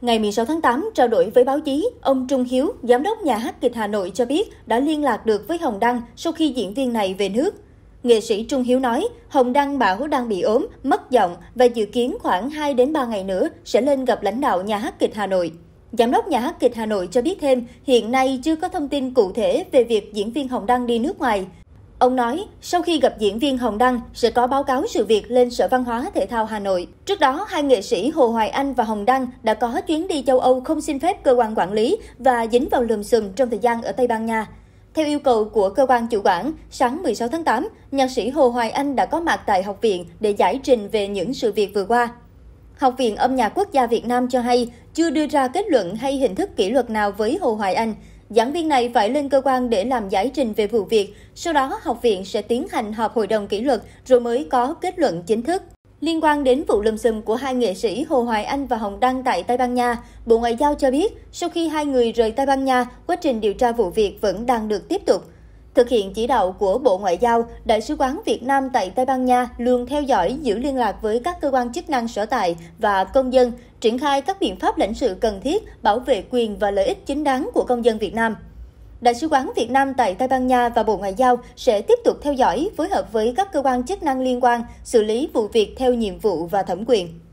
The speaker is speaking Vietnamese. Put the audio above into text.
Ngày 16 tháng 8, trao đổi với báo chí, ông Trung Hiếu, giám đốc nhà hát kịch Hà Nội cho biết đã liên lạc được với Hồng Đăng sau khi diễn viên này về nước. Nghệ sĩ Trung Hiếu nói, Hồng Đăng bảo đang bị ốm, mất giọng và dự kiến khoảng 2 đến 3 ngày nữa sẽ lên gặp lãnh đạo nhà hát kịch Hà Nội. Giám đốc nhà hát kịch Hà Nội cho biết thêm, hiện nay chưa có thông tin cụ thể về việc diễn viên Hồng Đăng đi nước ngoài. Ông nói, sau khi gặp diễn viên Hồng Đăng sẽ có báo cáo sự việc lên Sở Văn hóa Thể thao Hà Nội. Trước đó, hai nghệ sĩ Hồ Hoài Anh và Hồng Đăng đã có chuyến đi châu Âu không xin phép cơ quan quản lý và dính vào lùm xùm trong thời gian ở Tây Ban Nha. Theo yêu cầu của cơ quan chủ quản, sáng 16 tháng 8, nhạc sĩ Hồ Hoài Anh đã có mặt tại học viện để giải trình về những sự việc vừa qua. Học viện Âm nhạc Quốc gia Việt Nam cho hay chưa đưa ra kết luận hay hình thức kỷ luật nào với Hồ Hoài Anh, Giảng viên này phải lên cơ quan để làm giải trình về vụ việc, sau đó học viện sẽ tiến hành họp hội đồng kỷ luật rồi mới có kết luận chính thức. Liên quan đến vụ lùm xùm của hai nghệ sĩ Hồ Hoài Anh và Hồng Đăng tại Tây Ban Nha, Bộ Ngoại giao cho biết sau khi hai người rời Tây Ban Nha, quá trình điều tra vụ việc vẫn đang được tiếp tục. Thực hiện chỉ đạo của Bộ Ngoại giao, Đại sứ quán Việt Nam tại Tây Ban Nha luôn theo dõi, giữ liên lạc với các cơ quan chức năng sở tại và công dân, triển khai các biện pháp lãnh sự cần thiết bảo vệ quyền và lợi ích chính đáng của công dân Việt Nam. Đại sứ quán Việt Nam tại Tây Ban Nha và Bộ Ngoại giao sẽ tiếp tục theo dõi, phối hợp với các cơ quan chức năng liên quan, xử lý vụ việc theo nhiệm vụ và thẩm quyền.